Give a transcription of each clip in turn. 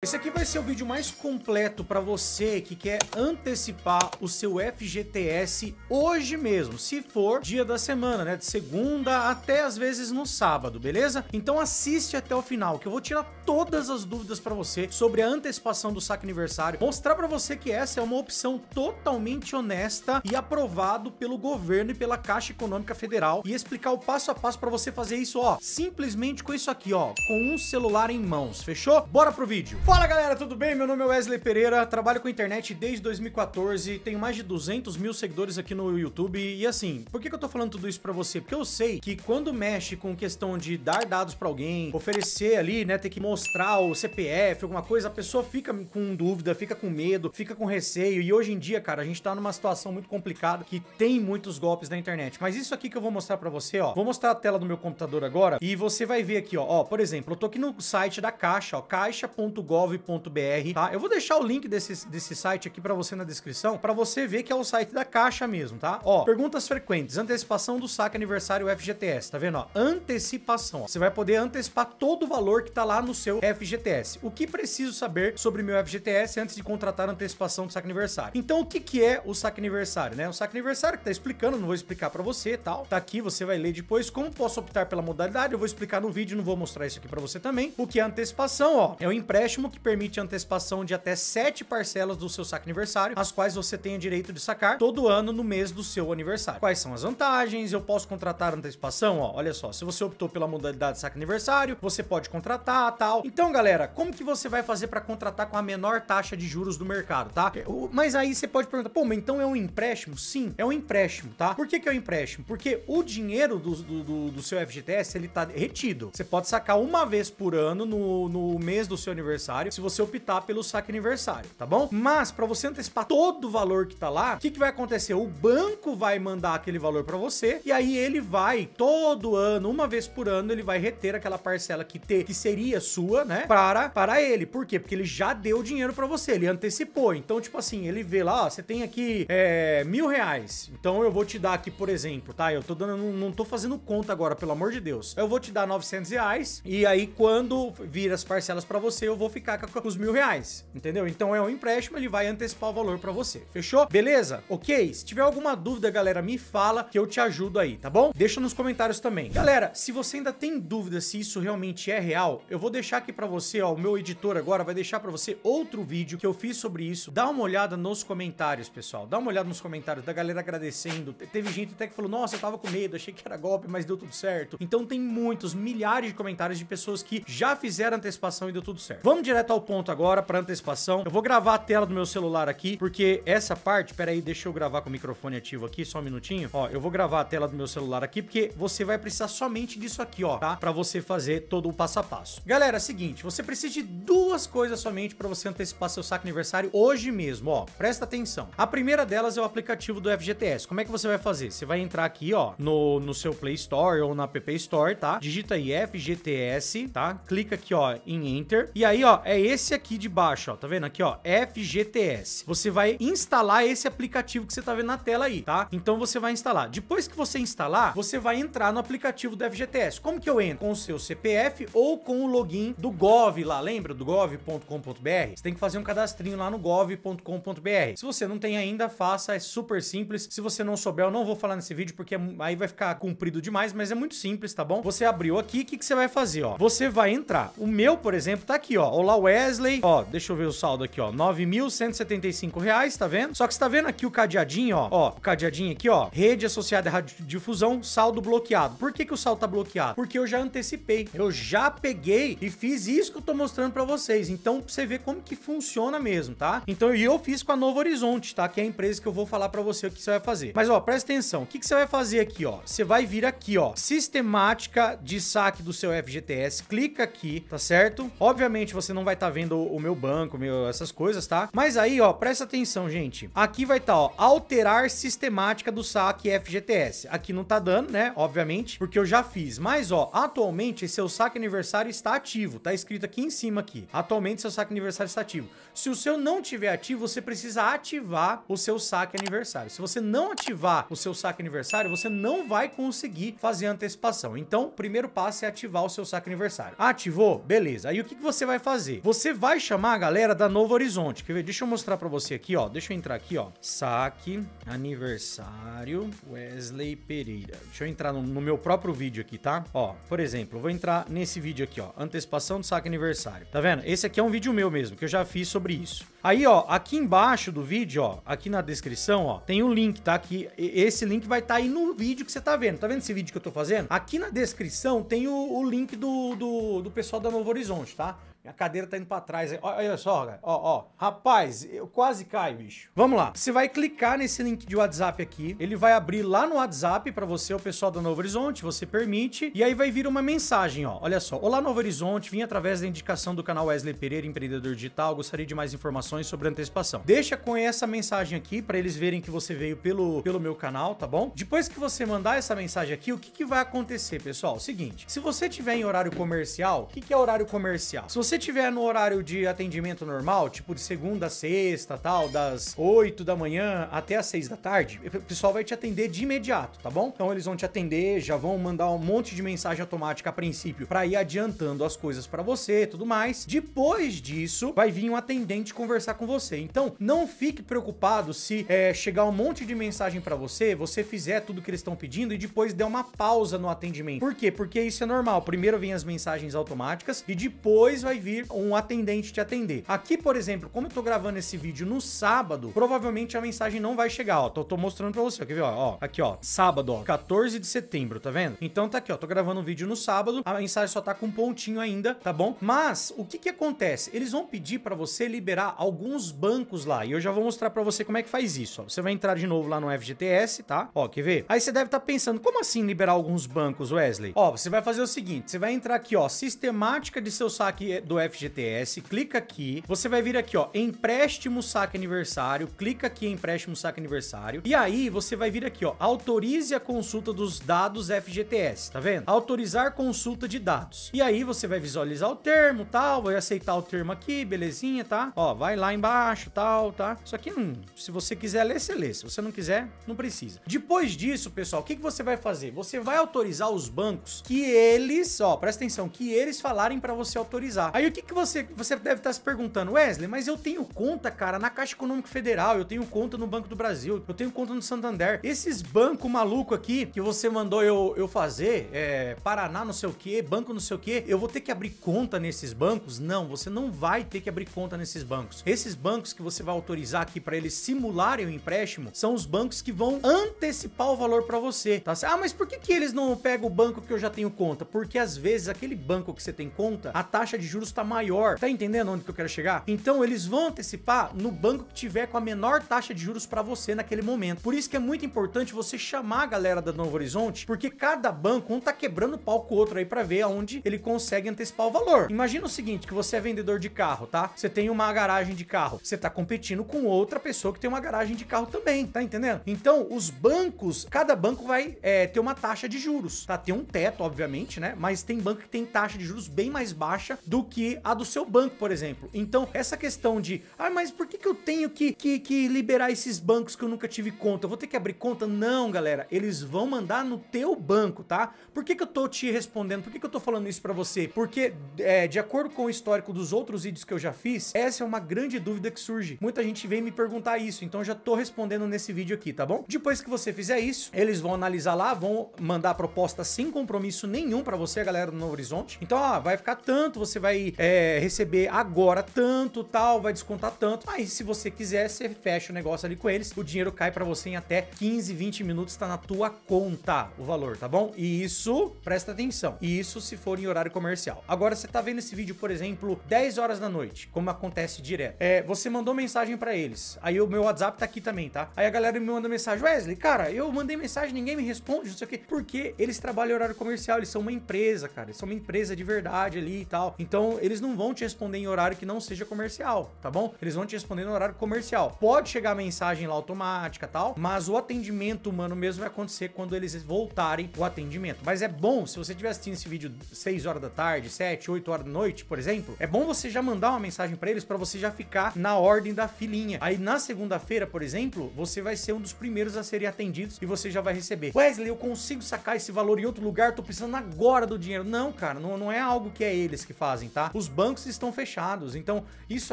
Esse aqui vai ser o vídeo mais completo para você que quer antecipar o seu FGTS hoje mesmo, se for dia da semana, né? De segunda até às vezes no sábado, beleza? Então assiste até o final que eu vou tirar todas as dúvidas para você sobre a antecipação do saque aniversário, mostrar para você que essa é uma opção totalmente honesta e aprovado pelo governo e pela Caixa Econômica Federal e explicar o passo a passo para você fazer isso, ó, simplesmente com isso aqui, ó, com um celular em mãos, fechou? Bora pro vídeo. Fala galera, tudo bem? Meu nome é Wesley Pereira, trabalho com internet desde 2014, tenho mais de 200 mil seguidores aqui no YouTube e assim, por que, eu tô falando tudo isso pra você? Porque eu sei que quando mexe com questão de dar dados pra alguém, oferecer ali, né, ter que mostrar o CPF, alguma coisa, a pessoa fica com dúvida, fica com medo, fica com receio e hoje em dia, cara, a gente tá numa situação muito complicada que tem muitos golpes na internet. Mas isso aqui que eu vou mostrar pra você, ó, vou mostrar a tela do meu computador agora e você vai ver aqui, ó, ó por exemplo, eu tô aqui no site da Caixa, ó, caixa.gov br tá? Eu vou deixar o link desse, desse site aqui para você na descrição, para você ver que é o site da Caixa mesmo, tá? Ó, perguntas frequentes, antecipação do saque aniversário FGTS, tá vendo? Ó, antecipação. Ó. Você vai poder antecipar todo o valor que tá lá no seu FGTS. O que preciso saber sobre meu FGTS antes de contratar antecipação do saque aniversário? Então, o que que é o saque aniversário, né? O saque aniversário que tá explicando, não vou explicar para você, tal. Tá aqui, você vai ler depois como posso optar pela modalidade. Eu vou explicar no vídeo, não vou mostrar isso aqui para você também. O que é antecipação, ó? É o empréstimo que permite antecipação de até 7 parcelas do seu saque aniversário, as quais você tem o direito de sacar todo ano no mês do seu aniversário. Quais são as vantagens? Eu posso contratar antecipação? Ó, olha só, se você optou pela modalidade saque aniversário, você pode contratar, tal. Então, galera, como que você vai fazer para contratar com a menor taxa de juros do mercado, tá? É, mas aí você pode perguntar, pô, mas então é um empréstimo? Sim, é um empréstimo, tá? Por que, que é um empréstimo? Porque o dinheiro do, do, do seu FGTS, ele tá retido. Você pode sacar uma vez por ano no, no mês do seu aniversário, aniversário se você optar pelo saque aniversário, tá bom? Mas para você antecipar todo o valor que tá lá, o que, que vai acontecer? O banco vai mandar aquele valor para você e aí ele vai todo ano, uma vez por ano, ele vai reter aquela parcela que ter, que seria sua, né? Para para ele. Por quê? Porque ele já deu o dinheiro para você, ele antecipou. Então, tipo assim, ele vê lá, ó, você tem aqui é, mil reais. Então eu vou te dar aqui, por exemplo, tá? Eu tô dando, não, não tô fazendo conta agora, pelo amor de Deus. Eu vou te dar 900 reais e aí quando vir as parcelas para você, eu vou ficar ficar com os mil reais, entendeu? Então é um empréstimo, ele vai antecipar o valor para você. Fechou? Beleza? Ok? Se tiver alguma dúvida, galera, me fala que eu te ajudo aí, tá bom? Deixa nos comentários também. Galera, se você ainda tem dúvida se isso realmente é real, eu vou deixar aqui para você, ó, o meu editor agora vai deixar para você outro vídeo que eu fiz sobre isso. Dá uma olhada nos comentários, pessoal. Dá uma olhada nos comentários da galera agradecendo. Teve gente até que falou: "Nossa, eu tava com medo, achei que era golpe, mas deu tudo certo". Então tem muitos, milhares de comentários de pessoas que já fizeram antecipação e deu tudo certo. Vamos direto direto ao ponto agora para antecipação. Eu vou gravar a tela do meu celular aqui, porque essa parte, peraí, deixa eu gravar com o microfone ativo aqui, só um minutinho. Ó, eu vou gravar a tela do meu celular aqui, porque você vai precisar somente disso aqui, ó, tá? Para você fazer todo o passo a passo. Galera, é o seguinte, você precisa de duas coisas somente para você antecipar seu saco aniversário hoje mesmo, ó. Presta atenção. A primeira delas é o aplicativo do FGTS. Como é que você vai fazer? Você vai entrar aqui, ó, no, no seu Play Store ou na App Store, tá? Digita aí FGTS, tá? Clica aqui, ó, em Enter. E aí, ó, é esse aqui de baixo, ó. Tá vendo aqui, ó? FGTS. Você vai instalar esse aplicativo que você tá vendo na tela aí, tá? Então você vai instalar. Depois que você instalar, você vai entrar no aplicativo do FGTS. Como que eu entro? Com o seu CPF ou com o login do Gov lá, lembra? Do gov.com.br. Você tem que fazer um cadastrinho lá no gov.com.br. Se você não tem ainda, faça, é super simples. Se você não souber, eu não vou falar nesse vídeo porque é aí vai ficar comprido demais, mas é muito simples, tá bom? Você abriu aqui, o que, que você vai fazer, ó? Você vai entrar. O meu, por exemplo, tá aqui, ó. Olá, Wesley, ó, deixa eu ver o saldo aqui, ó, 9.175 reais, tá vendo? Só que você tá vendo aqui o cadeadinho, ó, ó, o cadeadinho aqui, ó, rede associada à radiodifusão, saldo bloqueado. Por que que o saldo tá bloqueado? Porque eu já antecipei, eu já peguei e fiz isso que eu tô mostrando pra vocês, então pra você ver como que funciona mesmo, tá? Então, e eu fiz com a Novo Horizonte, tá? Que é a empresa que eu vou falar pra você o que você vai fazer. Mas, ó, presta atenção, o que que você vai fazer aqui, ó? Você vai vir aqui, ó, sistemática de saque do seu FGTS, clica aqui, tá certo? Obviamente, você não não vai estar tá vendo o meu banco, meu, essas coisas, tá? Mas aí, ó, presta atenção, gente. Aqui vai estar, tá, ó, alterar sistemática do saque FGTS. Aqui não tá dando, né? Obviamente, porque eu já fiz. Mas, ó, atualmente seu saque aniversário está ativo. Tá escrito aqui em cima aqui. Atualmente seu saque aniversário está ativo. Se o seu não tiver ativo, você precisa ativar o seu saque aniversário. Se você não ativar o seu saque aniversário, você não vai conseguir fazer antecipação. Então, o primeiro passo é ativar o seu saque aniversário. Ativou? Beleza. Aí o que, que você vai fazer? fazer? Você vai chamar a galera da Novo Horizonte. Quer ver? Deixa eu mostrar para você aqui, ó. Deixa eu entrar aqui, ó. Saque, aniversário, Wesley Pereira. Deixa eu entrar no, no meu próprio vídeo aqui, tá? Ó, por exemplo, vou entrar nesse vídeo aqui, ó. Antecipação do saque aniversário. Tá vendo? Esse aqui é um vídeo meu mesmo, que eu já fiz sobre isso. Aí, ó, aqui embaixo do vídeo, ó, aqui na descrição, ó, tem o um link, tá? Que esse link vai estar tá aí no vídeo que você tá vendo. Tá vendo esse vídeo que eu tô fazendo? Aqui na descrição tem o, o link do, do, do pessoal da Novo Horizonte, tá? Minha cadeira tá indo pra trás. Olha só, Ó, ó. Rapaz, eu quase caio, bicho. Vamos lá. Você vai clicar nesse link de WhatsApp aqui. Ele vai abrir lá no WhatsApp para você, o pessoal da Novo Horizonte. Você permite. E aí vai vir uma mensagem, ó. Olha só. Olá, Novo Horizonte. Vim através da indicação do canal Wesley Pereira, empreendedor digital. Gostaria de mais informações sobre antecipação. Deixa com essa mensagem aqui para eles verem que você veio pelo, pelo meu canal, tá bom? Depois que você mandar essa mensagem aqui, o que, que vai acontecer, pessoal? É seguinte. Se você tiver em horário comercial, o que, que é horário comercial? Se você você tiver no horário de atendimento normal, tipo de segunda a sexta, tal, das 8 da manhã até as 6 da tarde, o pessoal vai te atender de imediato, tá bom? Então eles vão te atender, já vão mandar um monte de mensagem automática a princípio para ir adiantando as coisas para você, tudo mais. Depois disso, vai vir um atendente conversar com você. Então, não fique preocupado se é, chegar um monte de mensagem para você, você fizer tudo que eles estão pedindo e depois der uma pausa no atendimento. Por quê? Porque isso é normal. Primeiro vem as mensagens automáticas e depois vai vir um atendente te atender. Aqui, por exemplo, como eu tô gravando esse vídeo no sábado, provavelmente a mensagem não vai chegar, ó. Tô, tô mostrando pra você, quer ver, ó, ó, Aqui, ó, sábado, ó, 14 de setembro, tá vendo? Então tá aqui, ó, tô gravando um vídeo no sábado, a mensagem só tá com um pontinho ainda, tá bom? Mas, o que que acontece? Eles vão pedir pra você liberar alguns bancos lá, e eu já vou mostrar pra você como é que faz isso, ó. Você vai entrar de novo lá no FGTS, tá? Ó, quer ver? Aí você deve estar tá pensando, como assim liberar alguns bancos, Wesley? Ó, você vai fazer o seguinte, você vai entrar aqui, ó, sistemática de seu saque é, do FGTS, clica aqui, você vai vir aqui, ó, empréstimo saque aniversário, clica aqui em empréstimo saque aniversário, e aí você vai vir aqui, ó, autorize a consulta dos dados FGTS, tá vendo? Autorizar consulta de dados. E aí você vai visualizar o termo, tal, vai aceitar o termo aqui, belezinha, tá? Ó, vai lá embaixo, tal, tá? Isso aqui, hum, se você quiser ler, você lê, se você não quiser, não precisa. Depois disso, pessoal, o que, que você vai fazer? Você vai autorizar os bancos que eles, ó, presta atenção, que eles falarem para você autorizar. Aí o que, que você, você deve estar tá se perguntando, Wesley, mas eu tenho conta, cara, na Caixa Econômica Federal, eu tenho conta no Banco do Brasil, eu tenho conta no Santander. Esses bancos maluco aqui que você mandou eu, eu fazer, é, Paraná não sei o que, banco não sei o que, eu vou ter que abrir conta nesses bancos? Não, você não vai ter que abrir conta nesses bancos. Esses bancos que você vai autorizar aqui para eles simularem o empréstimo são os bancos que vão antecipar o valor para você, tá? Ah, mas por que, que eles não pegam o banco que eu já tenho conta? Porque às vezes aquele banco que você tem conta, a taxa de juros justa tá maior. Tá entendendo onde que eu quero chegar? Então eles vão antecipar no banco que tiver com a menor taxa de juros para você naquele momento. Por isso que é muito importante você chamar a galera da Novo Horizonte, porque cada banco um tá quebrando o pau com o outro aí para ver aonde ele consegue antecipar o valor. Imagina o seguinte, que você é vendedor de carro, tá? Você tem uma garagem de carro, você tá competindo com outra pessoa que tem uma garagem de carro também, tá entendendo? Então, os bancos, cada banco vai é, ter uma taxa de juros, tá? Tem um teto, obviamente, né? Mas tem banco que tem taxa de juros bem mais baixa do que que a do seu banco, por exemplo. Então, essa questão de, ah, mas por que, que eu tenho que, que, que liberar esses bancos que eu nunca tive conta? Eu vou ter que abrir conta? Não, galera. Eles vão mandar no teu banco, tá? Por que, que eu tô te respondendo? Por que, que eu tô falando isso para você? Porque, é, de acordo com o histórico dos outros vídeos que eu já fiz, essa é uma grande dúvida que surge. Muita gente vem me perguntar isso, então já tô respondendo nesse vídeo aqui, tá bom? Depois que você fizer isso, eles vão analisar lá, vão mandar a proposta sem compromisso nenhum para você, galera do Novo Horizonte. Então, ó, vai ficar tanto, você vai é, receber agora tanto, tal, vai descontar tanto. Mas se você quiser, você fecha o negócio ali com eles, o dinheiro cai para você em até 15, 20 minutos, tá na tua conta o valor, tá bom? E isso, presta atenção, e isso se for em horário comercial. Agora você tá vendo esse vídeo, por exemplo, 10 horas da noite, como acontece direto. É, você mandou mensagem para eles, aí o meu WhatsApp tá aqui também, tá? Aí a galera me manda mensagem, Wesley, cara, eu mandei mensagem, ninguém me responde, não sei o quê, porque eles trabalham em horário comercial, eles são uma empresa, cara, eles são uma empresa de verdade ali e tal. Então, eles não vão te responder em horário que não seja comercial, tá bom? Eles vão te responder no horário comercial. Pode chegar mensagem lá automática tal, mas o atendimento humano mesmo vai acontecer quando eles voltarem o atendimento. Mas é bom, se você estiver assistindo esse vídeo 6 horas da tarde, 7, 8 horas da noite, por exemplo, é bom você já mandar uma mensagem para eles para você já ficar na ordem da filinha. Aí na segunda-feira, por exemplo, você vai ser um dos primeiros a serem atendidos e você já vai receber. Wesley, eu consigo sacar esse valor em outro lugar, tô precisando agora do dinheiro. Não, cara, não, não é algo que é eles que fazem, tá? Os bancos estão fechados, então isso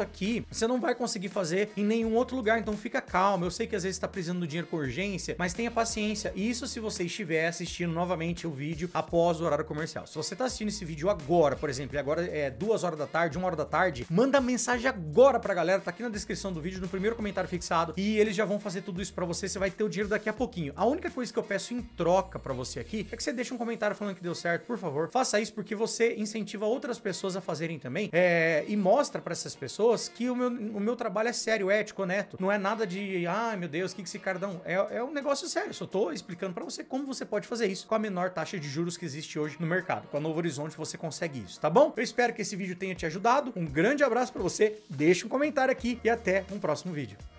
aqui você não vai conseguir fazer em nenhum outro lugar, então fica calmo. Eu sei que às vezes está precisando do dinheiro com urgência, mas tenha paciência. Isso se você estiver assistindo novamente o vídeo após o horário comercial. Se você está assistindo esse vídeo agora, por exemplo, e agora é duas horas da tarde, uma hora da tarde, manda mensagem agora para a galera, tá aqui na descrição do vídeo, no primeiro comentário fixado, e eles já vão fazer tudo isso para você, você vai ter o dinheiro daqui a pouquinho. A única coisa que eu peço em troca para você aqui é que você deixe um comentário falando que deu certo, por favor. Faça isso porque você incentiva outras pessoas a fazer fazerem também, é, e mostra para essas pessoas que o meu, o meu trabalho é sério, é ético, neto. Não é nada de, ah, meu Deus, o que, que esse cara dá É, é um negócio sério. Eu só tô explicando para você como você pode fazer isso com a menor taxa de juros que existe hoje no mercado. Com a Novo Horizonte você consegue isso, tá bom? Eu espero que esse vídeo tenha te ajudado. Um grande abraço para você, deixa um comentário aqui e até um próximo vídeo.